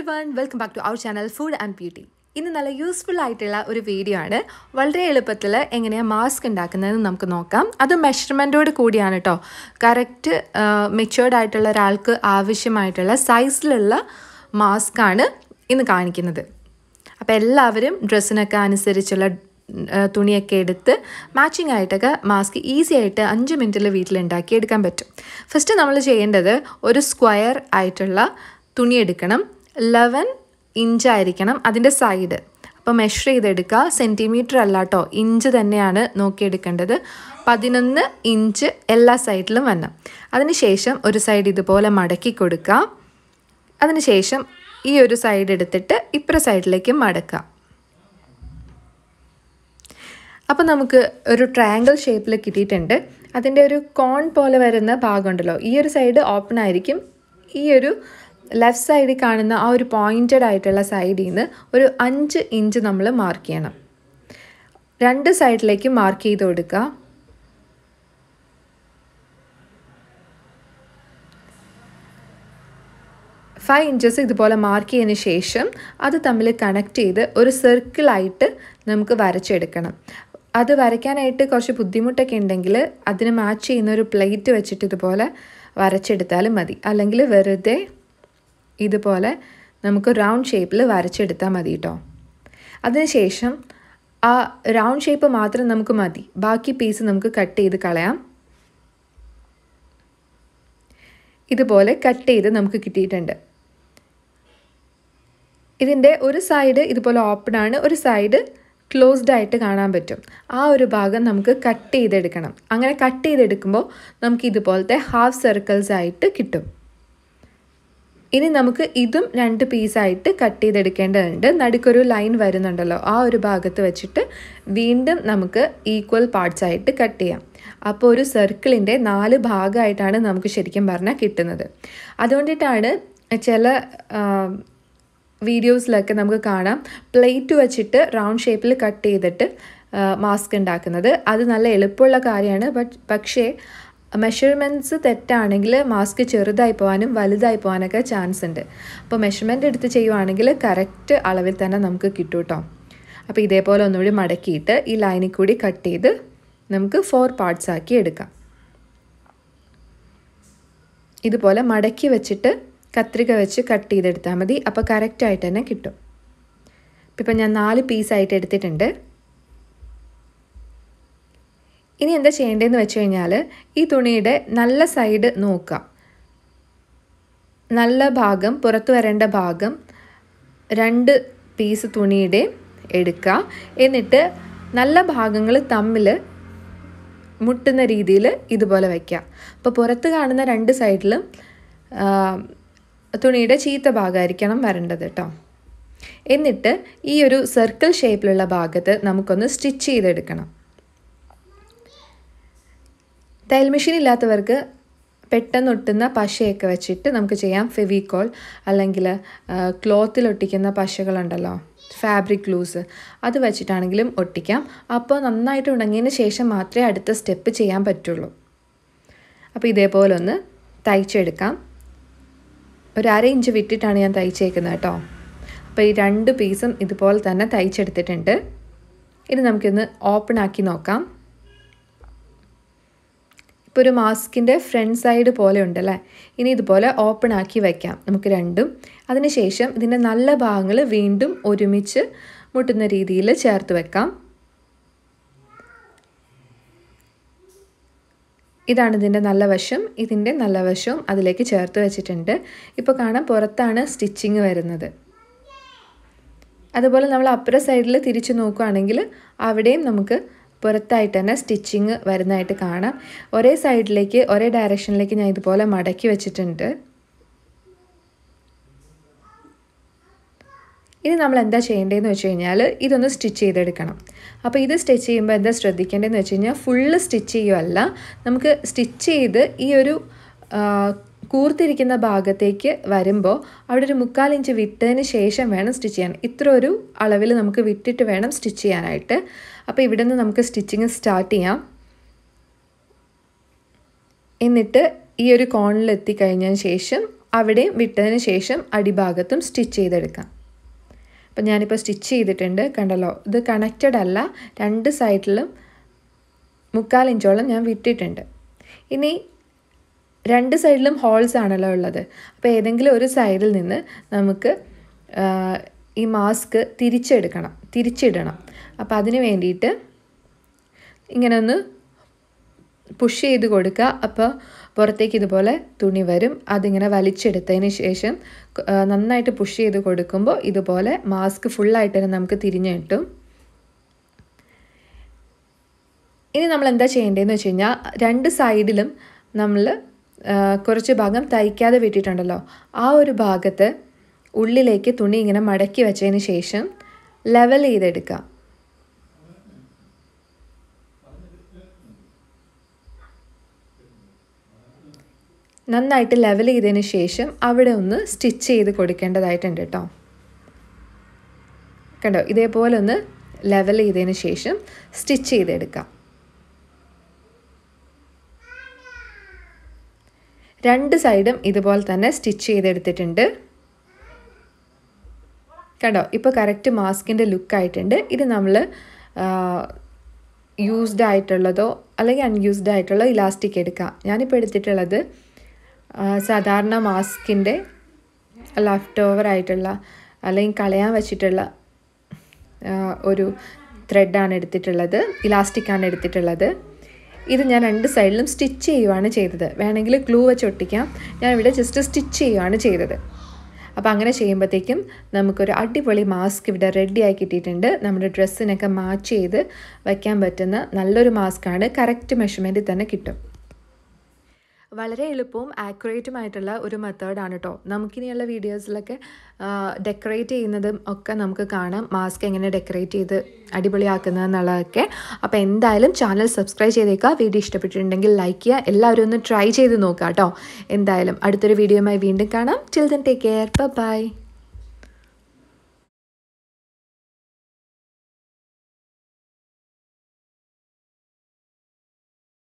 every one welcome back to our channel food and beauty ഇന്ന് നല്ല useful ആയിട്ടുള്ള ഒരു വീഡിയോ ആണ് വളരെ എളുപ്പത്തിൽ എങ്ങനെയാണ് മാസ്ക് ഉണ്ടാക്കുന്നതെന്ന് നമുക്ക് നോക്കാം അത് മെഷർമെൻറ്റോട് കൂടിയാണ് കേട്ടോ കറക്റ്റ് മെച്ചുവേർഡ് ആയിട്ടുള്ള ഒരാൾക്ക് ആവശ്യമായിട്ടുള്ള സൈസിലുള്ള മാസ്ക് ആണ് ഇന്ന് കാണിക്കുന്നത് അപ്പോൾ എല്ലാവരും ഡ്രസ്സിനൊക്കെ അനുസരിച്ചുള്ള തുണിയൊക്കെ എടുത്ത് മാച്ചിങ് ആയിട്ടൊക്കെ മാസ്ക് ഈസി ആയിട്ട് അഞ്ച് മിനിറ്റിൽ വീട്ടിലുണ്ടാക്കി എടുക്കാൻ പറ്റും ഫസ്റ്റ് നമ്മൾ ചെയ്യേണ്ടത് ഒരു സ്ക്വയർ ആയിട്ടുള്ള തുണിയെടുക്കണം ലെവൻ ആയിരിക്കണം അതിൻ്റെ സൈഡ് അപ്പോൾ മെഷർ ചെയ്തെടുക്കുക സെൻറ്റിമീറ്റർ അല്ല കേട്ടോ ഇഞ്ച് തന്നെയാണ് നോക്കിയെടുക്കേണ്ടത് പതിനൊന്ന് ഇഞ്ച് എല്ലാ സൈഡിലും വരണം അതിനുശേഷം ഒരു സൈഡ് ഇതുപോലെ മടക്കി കൊടുക്കുക അതിനുശേഷം ഈ ഒരു സൈഡ് എടുത്തിട്ട് ഇപ്പുറ സൈഡിലേക്ക് മടക്കുക അപ്പോൾ നമുക്ക് ഒരു ട്രയാങ്കിൾ ഷേപ്പിൽ കിട്ടിയിട്ടുണ്ട് അതിൻ്റെ ഒരു കോൺ പോലെ വരുന്ന ഭാഗമുണ്ടല്ലോ ഈ ഒരു സൈഡ് ഓപ്പൺ ആയിരിക്കും ഈ ഒരു ലെഫ്റ്റ് സൈഡിൽ കാണുന്ന ആ ഒരു പോയിൻറ്റഡ് ആയിട്ടുള്ള സൈഡിൽ നിന്ന് ഒരു അഞ്ച് ഇഞ്ച് നമ്മൾ മാർക്ക് ചെയ്യണം രണ്ട് സൈഡിലേക്ക് മാർക്ക് ചെയ്ത് കൊടുക്കുക ഫൈവ് ഇഞ്ചസ് ഇതുപോലെ മാർക്ക് ചെയ്തതിന് ശേഷം അത് തമ്മിൽ കണക്ട് ചെയ്ത് ഒരു സർക്കിളായിട്ട് നമുക്ക് വരച്ചെടുക്കണം അത് വരയ്ക്കാനായിട്ട് കുറച്ച് ബുദ്ധിമുട്ടൊക്കെ ഉണ്ടെങ്കിൽ അതിന് മാച്ച് ചെയ്യുന്ന ഒരു പ്ലേറ്റ് വെച്ചിട്ട് ഇതുപോലെ വരച്ചെടുത്താലും മതി അല്ലെങ്കിൽ വെറുതെ ഇതുപോലെ നമുക്ക് റൗണ്ട് ഷേപ്പിൽ വരച്ചെടുത്താൽ മതി കേട്ടോ അതിനുശേഷം ആ റൗണ്ട് ഷേപ്പ് മാത്രം നമുക്ക് മതി ബാക്കി പീസ് നമുക്ക് കട്ട് ചെയ്ത് കളയാം ഇതുപോലെ കട്ട് ചെയ്ത് നമുക്ക് കിട്ടിയിട്ടുണ്ട് ഇതിൻ്റെ ഒരു സൈഡ് ഇതുപോലെ ഓപ്പൺ ആണ് ഒരു സൈഡ് ക്ലോസ്ഡ് ആയിട്ട് കാണാൻ പറ്റും ആ ഒരു ഭാഗം നമുക്ക് കട്ട് ചെയ്തെടുക്കണം അങ്ങനെ കട്ട് ചെയ്തെടുക്കുമ്പോൾ നമുക്ക് ഇതുപോലത്തെ ഹാഫ് സർക്കിൾസ് ആയിട്ട് കിട്ടും ഇനി നമുക്ക് ഇതും രണ്ട് പീസായിട്ട് കട്ട് ചെയ്തെടുക്കേണ്ടതുണ്ട് നടുക്കൊരു ലൈൻ വരുന്നുണ്ടല്ലോ ആ ഒരു ഭാഗത്ത് വെച്ചിട്ട് വീണ്ടും നമുക്ക് ഈക്വൽ പാർട്സ് ആയിട്ട് കട്ട് ചെയ്യാം അപ്പോൾ ഒരു സർക്കിളിൻ്റെ നാല് ഭാഗമായിട്ടാണ് നമുക്ക് ശരിക്കും പറഞ്ഞാൽ കിട്ടുന്നത് അതുകൊണ്ടിട്ടാണ് ചില വീഡിയോസിലൊക്കെ നമുക്ക് കാണാം പ്ലേറ്റ് വെച്ചിട്ട് റൗണ്ട് ഷേപ്പിൽ കട്ട് ചെയ്തിട്ട് മാസ്ക് ഉണ്ടാക്കുന്നത് അത് നല്ല എളുപ്പമുള്ള കാര്യമാണ് ബട്ട് പക്ഷേ മെഷർമെൻറ്റ്സ് തെറ്റാണെങ്കിൽ മാസ്ക് ചെറുതായി പോകാനും വലുതായി പോകാനൊക്കെ ചാൻസ് ഉണ്ട് അപ്പോൾ മെഷർമെൻ്റ് എടുത്ത് ചെയ്യുവാണെങ്കിൽ കറക്റ്റ് അളവിൽ തന്നെ നമുക്ക് കിട്ടും കേട്ടോ അപ്പോൾ ഇതേപോലെ ഒന്നുകൂടി മടക്കിയിട്ട് ഈ ലൈനിൽ കൂടി കട്ട് ചെയ്ത് നമുക്ക് ഫോർ പാർട്സ് ആക്കി എടുക്കാം ഇതുപോലെ മടക്കി വെച്ചിട്ട് കത്രിക വെച്ച് കട്ട് ചെയ്തെടുത്താൽ മതി അപ്പോൾ കറക്റ്റായിട്ട് തന്നെ കിട്ടും ഇപ്പം ഞാൻ നാല് പീസായിട്ട് എടുത്തിട്ടുണ്ട് ഇനി എന്താ ചെയ്യേണ്ടതെന്ന് വെച്ച് കഴിഞ്ഞാൽ ഈ തുണിയുടെ നല്ല സൈഡ് നോക്കാം നല്ല ഭാഗം പുറത്തു വരേണ്ട ഭാഗം രണ്ട് പീസ് തുണിയുടെ എടുക്കുക എന്നിട്ട് നല്ല ഭാഗങ്ങൾ തമ്മിൽ മുട്ടുന്ന രീതിയിൽ ഇതുപോലെ വയ്ക്കുക അപ്പോൾ പുറത്ത് കാണുന്ന രണ്ട് സൈഡിലും തുണിയുടെ ചീത്ത ഭാഗമായിരിക്കണം വരേണ്ടത് കേട്ടോ എന്നിട്ട് ഈ ഒരു സർക്കിൾ ഷേപ്പിലുള്ള ഭാഗത്ത് നമുക്കൊന്ന് സ്റ്റിച്ച് ചെയ്തെടുക്കണം തയ്യൽ മെഷീൻ ഇല്ലാത്തവർക്ക് പെട്ടെന്നൊട്ടുന്ന പശയൊക്കെ വെച്ചിട്ട് നമുക്ക് ചെയ്യാം ഫെവിക്കോൾ അല്ലെങ്കിൽ ക്ലോത്തിൽ ഒട്ടിക്കുന്ന പശകളുണ്ടല്ലോ ഫാബ്രിക് ഗ്ലൂസ് അത് വെച്ചിട്ടാണെങ്കിലും ഒട്ടിക്കാം അപ്പോൾ നന്നായിട്ട് ഉണങ്ങിയതിന് ശേഷം മാത്രമേ അടുത്ത സ്റ്റെപ്പ് ചെയ്യാൻ പറ്റുള്ളൂ അപ്പോൾ ഇതേപോലെ ഒന്ന് തയ്ച്ചെടുക്കാം ഒരു അര ഇഞ്ച് വിട്ടിട്ടാണ് ഞാൻ തയ്ച്ചേക്കുന്നത് കേട്ടോ അപ്പോൾ ഈ രണ്ട് പീസും ഇതുപോലെ തന്നെ തയ്ച്ചെടുത്തിട്ടുണ്ട് ഇത് നമുക്കിന്ന് ഓപ്പൺ ആക്കി നോക്കാം ഇപ്പോൾ ഒരു മാസ്കിൻ്റെ ഫ്രണ്ട് സൈഡ് പോലെ ഉണ്ടല്ലേ ഇനി ഇതുപോലെ ഓപ്പൺ ആക്കി വയ്ക്കാം നമുക്ക് രണ്ടും അതിനുശേഷം ഇതിൻ്റെ നല്ല ഭാഗങ്ങൾ വീണ്ടും ഒരുമിച്ച് മുട്ടുന്ന രീതിയിൽ ചേർത്ത് വെക്കാം ഇതാണ് ഇതിൻ്റെ നല്ല വശം ഇതിൻ്റെ നല്ല വശവും അതിലേക്ക് ചേർത്ത് വെച്ചിട്ടുണ്ട് ഇപ്പോൾ കാണാം പുറത്താണ് സ്റ്റിച്ചിങ് വരുന്നത് അതുപോലെ നമ്മൾ അപ്പുറ സൈഡിൽ തിരിച്ച് നോക്കുകയാണെങ്കിൽ അവിടെയും നമുക്ക് പുറത്തായിട്ട് തന്നെ സ്റ്റിച്ചിങ് വരുന്നതായിട്ട് കാണാം ഒരേ സൈഡിലേക്ക് ഒരേ ഡയറക്ഷനിലേക്ക് ഞാൻ ഇതുപോലെ മടക്കി വെച്ചിട്ടുണ്ട് ഇനി നമ്മൾ എന്താ ചെയ്യേണ്ടതെന്ന് വെച്ച് കഴിഞ്ഞാൽ ഇതൊന്ന് സ്റ്റിച്ച് ചെയ്തെടുക്കണം അപ്പോൾ ഇത് സ്റ്റിച്ച് ചെയ്യുമ്പോൾ എന്താ ശ്രദ്ധിക്കേണ്ടതെന്ന് വെച്ച് കഴിഞ്ഞാൽ ഫുള്ള് സ്റ്റിച്ച് ചെയ്യുമല്ല നമുക്ക് സ്റ്റിച്ച് ചെയ്ത് ഈ ഒരു കൂർത്തിരിക്കുന്ന ഭാഗത്തേക്ക് വരുമ്പോൾ അവിടെ ഒരു മുക്കാൽ ഇഞ്ച് വിട്ടതിന് ശേഷം വേണം സ്റ്റിച്ച് ചെയ്യാൻ ഇത്ര ഒരു അളവിൽ നമുക്ക് വിട്ടിട്ട് വേണം സ്റ്റിച്ച് ചെയ്യാനായിട്ട് അപ്പോൾ ഇവിടെ നിന്ന് നമുക്ക് സ്റ്റിച്ചിങ് സ്റ്റാർട്ട് ചെയ്യാം എന്നിട്ട് ഈ ഒരു കോണിൽ എത്തിക്കഴിഞ്ഞതിന് ശേഷം അവിടെയും വിട്ടതിന് ശേഷം അടിഭാഗത്തും സ്റ്റിച്ച് ചെയ്തെടുക്കാം അപ്പം ഞാനിപ്പോൾ സ്റ്റിച്ച് ചെയ്തിട്ടുണ്ട് കണ്ടല്ലോ ഇത് കണക്റ്റഡ് അല്ല രണ്ട് സൈഡിലും മുക്കാൽ ഇഞ്ചോളം ഞാൻ വിട്ടിട്ടുണ്ട് ഇനി രണ്ട് സൈഡിലും ഹോൾസ് ആണല്ലോ ഉള്ളത് അപ്പോൾ ഏതെങ്കിലും ഒരു സൈഡിൽ നിന്ന് നമുക്ക് ഈ മാസ്ക് തിരിച്ചെടുക്കണം തിരിച്ചിടണം അപ്പോൾ അതിന് വേണ്ടിയിട്ട് ഇങ്ങനെ ഒന്ന് പുഷ് ചെയ്ത് കൊടുക്കുക അപ്പോൾ പുറത്തേക്ക് ഇതുപോലെ തുണി വരും അതിങ്ങനെ വലിച്ചെടുത്തതിന് ശേഷം നന്നായിട്ട് പുഷ് ചെയ്ത് കൊടുക്കുമ്പോൾ ഇതുപോലെ മാസ്ക് ഫുള്ളായിട്ട് തന്നെ നമുക്ക് തിരിഞ്ഞു കിട്ടും ഇനി നമ്മൾ എന്താ ചെയ്യേണ്ടതെന്ന് വെച്ച് കഴിഞ്ഞാൽ രണ്ട് സൈഡിലും നമ്മൾ കുറച്ച് ഭാഗം തയ്ക്കാതെ വിട്ടിട്ടുണ്ടല്ലോ ആ ഒരു ഭാഗത്ത് ഉള്ളിലേക്ക് തുണി ഇങ്ങനെ മടക്കി വെച്ചതിന് ശേഷം ലെവൽ ചെയ്തെടുക്കുക നന്നായിട്ട് ലെവൽ ചെയ്തതിന് ശേഷം അവിടെ ഒന്ന് സ്റ്റിച്ച് ചെയ്ത് കൊടുക്കേണ്ടതായിട്ടുണ്ട് കേട്ടോ കണ്ടോ ഇതേപോലെ ഒന്ന് ലെവൽ ചെയ്തതിന് ശേഷം സ്റ്റിച്ച് ചെയ്തെടുക്കാം രണ്ട് സൈഡും ഇതുപോലെ തന്നെ സ്റ്റിച്ച് ചെയ്തെടുത്തിട്ടുണ്ട് കണ്ടോ ഇപ്പോൾ കറക്റ്റ് മാസ്കിൻ്റെ ലുക്കായിട്ടുണ്ട് ഇത് നമ്മൾ യൂസ്ഡ് ആയിട്ടുള്ളതോ അല്ലെങ്കിൽ അൺയൂസ്ഡ് ആയിട്ടുള്ള ഇലാസ്റ്റിക് എടുക്കാം ഞാനിപ്പോൾ എടുത്തിട്ടുള്ളത് സാധാരണ മാസ്കിൻ്റെ ലെഫ്റ്റ് ഓവർ ആയിട്ടുള്ള അല്ലെങ്കിൽ കളയാൻ വെച്ചിട്ടുള്ള ഒരു ത്രെഡാണ് എടുത്തിട്ടുള്ളത് ഇലാസ്റ്റിക്കാണ് എടുത്തിട്ടുള്ളത് ഇത് ഞാൻ രണ്ട് സൈഡിലും സ്റ്റിച്ച് ചെയ്യുവാണ് ചെയ്തത് വേണമെങ്കിൽ ഗ്ലൂ വെച്ച് ഒട്ടിക്കാം ഞാൻ ഇവിടെ ജസ്റ്റ് സ്റ്റിച്ച് ചെയ്യുവാണ് ചെയ്തത് അപ്പോൾ അങ്ങനെ ചെയ്യുമ്പോഴത്തേക്കും നമുക്കൊരു അടിപൊളി മാസ്ക് ഇവിടെ ആയി കിട്ടിയിട്ടുണ്ട് നമ്മുടെ ഡ്രസ്സിനൊക്കെ മാച്ച് ചെയ്ത് വയ്ക്കാൻ പറ്റുന്ന നല്ലൊരു മാസ്കാണ് കറക്റ്റ് മെഷർമെൻറ്റിൽ തന്നെ കിട്ടും വളരെ എളുപ്പവും ആക്യുറേറ്റുമായിട്ടുള്ള ഒരു മെത്തേഡാണ് കേട്ടോ നമുക്കിനിയുള്ള വീഡിയോസിലൊക്കെ ഡെക്കറേറ്റ് ചെയ്യുന്നതും ഒക്കെ നമുക്ക് കാണാം മാസ്ക് എങ്ങനെ ഡെക്കറേറ്റ് ചെയ്ത് അടിപൊളിയാക്കുന്നതെന്നുള്ളതൊക്കെ അപ്പോൾ എന്തായാലും ചാനൽ സബ്സ്ക്രൈബ് ചെയ്തേക്കുക വീഡിയോ ഇഷ്ടപ്പെട്ടിട്ടുണ്ടെങ്കിൽ ലൈക്ക് ചെയ്യുക എല്ലാവരും ഒന്ന് ട്രൈ ചെയ്ത് നോക്കുക കേട്ടോ എന്തായാലും അടുത്തൊരു വീഡിയോയുമായി വീണ്ടും കാണാം ചിൽഡ്രൻ ടേക്ക് കെയർ ബൈ